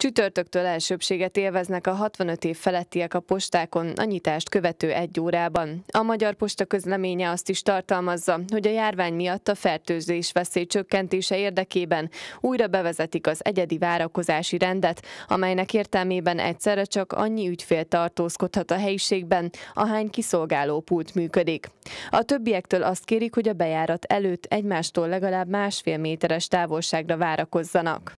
Csütörtöktől elsőbséget élveznek a 65 év felettiek a postákon a nyitást követő egy órában. A Magyar Posta közleménye azt is tartalmazza, hogy a járvány miatt a fertőzés veszély csökkentése érdekében újra bevezetik az egyedi várakozási rendet, amelynek értelmében egyszerre csak annyi ügyfél tartózkodhat a helyiségben, ahány kiszolgáló pult működik. A többiektől azt kérik, hogy a bejárat előtt egymástól legalább másfél méteres távolságra várakozzanak.